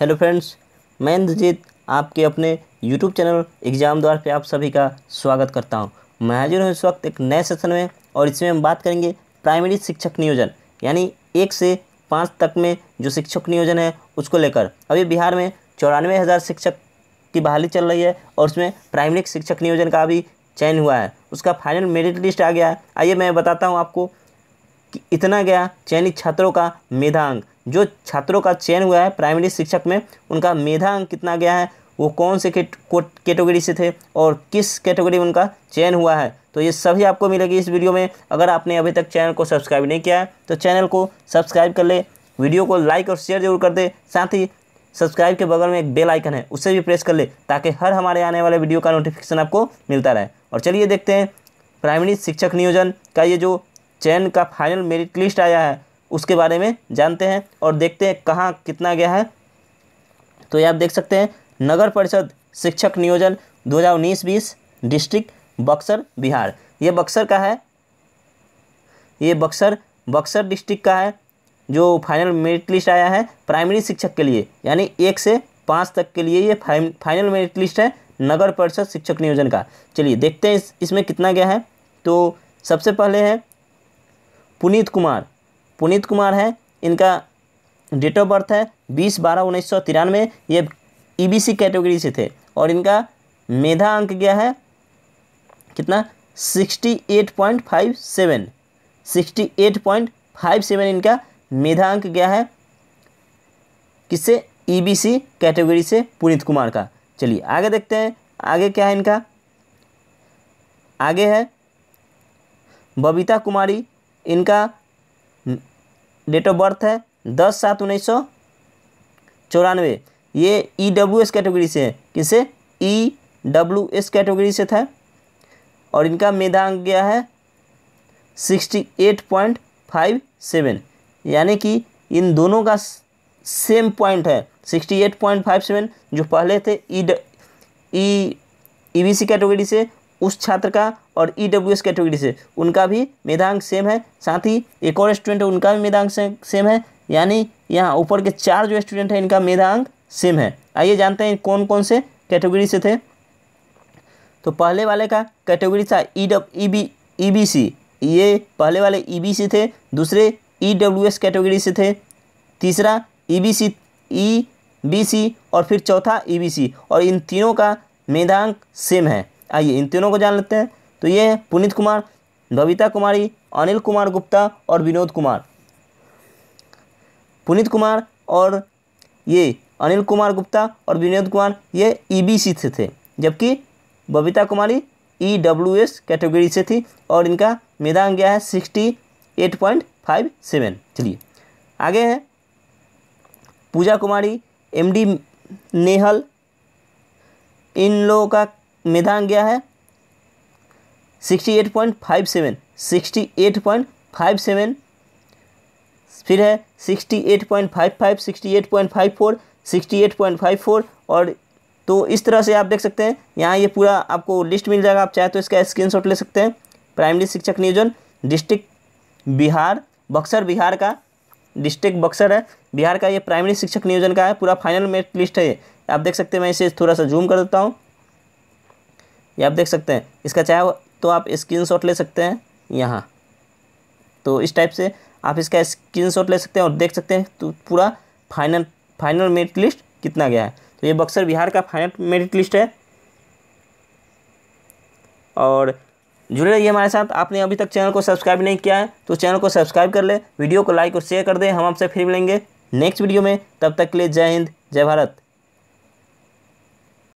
hello friends मैं इंद्रजीत आपके अपने यूट्यूब चैनल एग्ज़ाम द्वार पे आप सभी का स्वागत करता हूँ मैं हाजिर हूँ इस वक्त एक नए सेशन में और इसमें हम बात करेंगे प्राइमरी शिक्षक नियोजन यानी एक से पाँच तक में जो शिक्षक नियोजन है उसको लेकर अभी बिहार में चौरानवे हज़ार शिक्षक की बहाली चल रही है और उसमें प्राइमरी शिक्षक नियोजन का अभी चयन हुआ है उसका फाइनल मेरिट लिस्ट आ गया है आइए मैं बताता हूँ आपको कि इतना गया चयनित छात्रों का मेधांक जो छात्रों का चयन हुआ है प्राइमरी शिक्षक में उनका मेधा अंक कितना गया है वो कौन से कैटेगरी से थे और किस कैटेगरी में उनका चयन हुआ है तो ये सभी आपको मिलेगी इस वीडियो में अगर आपने अभी तक चैनल को सब्सक्राइब नहीं किया है तो चैनल को सब्सक्राइब कर ले वीडियो को लाइक और शेयर जरूर कर दे साथ ही सब्सक्राइब के बगल में एक बेल आइकन है उसे भी प्रेस कर ले ताकि हर हमारे आने वाले वीडियो का नोटिफिकेशन आपको मिलता रहे और चलिए देखते हैं प्राइमरी शिक्षक नियोजन का ये जो चयन का फाइनल मेरिट लिस्ट आया है उसके बारे में जानते हैं और देखते हैं कहाँ कितना गया है तो ये आप देख सकते हैं नगर परिषद शिक्षक नियोजन 2019-20 डिस्ट्रिक्ट बक्सर बिहार ये बक्सर का है ये बक्सर बक्सर डिस्ट्रिक्ट का है जो फाइनल मेरिट लिस्ट आया है प्राइमरी शिक्षक के लिए यानी एक से पाँच तक के लिए ये फाइनल मेरिट लिस्ट है नगर परिषद शिक्षक नियोजन का चलिए देखते हैं इस इसमें कितना गया है तो सबसे पहले है पुनीत कुमार पुनीत कुमार हैं इनका डेट ऑफ बर्थ है बीस बारह उन्नीस सौ तिरानवे ये ईबीसी e कैटेगरी से थे और इनका मेधा अंक गया है कितना sixty eight point five seven sixty eight point five seven इनका मेधा अंक गया है किससे ईबीसी e कैटेगरी से पुनीत कुमार का चलिए आगे देखते हैं आगे क्या है इनका आगे है बबीता कुमारी इनका डेट ऑफ बर्थ है दस सात उन्नीस सौ चौरानवे ये ई डब्ल्यू एस कैटेगरी से है किसे ई डब्ल्यू एस कैटेगरी से था और इनका अंक गया है sixty eight point five seven यानी कि इन दोनों का सेम पॉइंट है sixty eight point five seven जो पहले थे ई ई ई बी सी कैटेगरी से उस छात्र का और ई डब्ल्यू एस कैटेगरी से उनका भी मेधांक सेम है साथ ही एक और स्टूडेंट है उनका भी मेधांक सेम है यानी यहाँ ऊपर के चार जो स्टूडेंट हैं इनका मेधांक सेम है आइए जानते हैं कौन कौन से कैटेगरी से थे तो पहले वाले का कैटेगरी था ई डब E B E B C ये पहले वाले ई बी सी थे दूसरे ई डब्ल्यू एस कैटेगरी से थे तीसरा ई बी सी ई बी सी और फिर चौथा ई बी सी और इन तीनों का मेधांक सेम है आइए इन तीनों को जान लेते हैं तो ये है पुनीत कुमार बबीता कुमारी अनिल कुमार गुप्ता और विनोद कुमार पुनीत कुमार और ये अनिल कुमार गुप्ता और विनोद कुमार ये ईबीसी e से थे जबकि Babita Kumari E W S category से थी और इनका मैदान गया है sixty eight point five seven चलिए आगे हैं पूजा कुमारी एमडी नेहल इन लोगों का मेधांक गया है sixty eight point five seven sixty eight point five seven फिर है sixty eight point five five sixty eight point five four sixty eight point five four और तो इस तरह से आप देख सकते हैं यहाँ ये पूरा आपको लिस्ट मिल जाएगा आप चाहे तो इसका स्क्रीनशॉट ले सकते हैं प्राइमरी शिक्षक नियोजन डिस्ट्रिक्ट बिहार बक्सर बिहार का डिस्ट्रिक्ट बक्सर है बिहार का ये प्राइमरी शिक्षक नियोजन का है पूरा फाइनल मेरिट लिस्ट है आप देख सकते हैं मैं इसे थोड़ा सा जूम कर देता हूँ ये आप देख सकते हैं इसका चाहे तो आप स्क्रीन शॉट ले सकते हैं यहाँ तो इस टाइप से आप इसका स्क्रीन शॉट ले सकते हैं और देख सकते हैं तो पूरा फाइनल फाइनल मेरिट लिस्ट कितना गया है तो ये बक्सर बिहार का फाइनल मेरिट लिस्ट है और जुड़े रहिए हमारे साथ आपने अभी तक चैनल को सब्सक्राइब नहीं किया है तो चैनल को सब्सक्राइब कर ले वीडियो को लाइक और शेयर कर दें हम आपसे फिर मिलेंगे नेक्स्ट वीडियो में तब तक के लिए जय हिंद जय भारत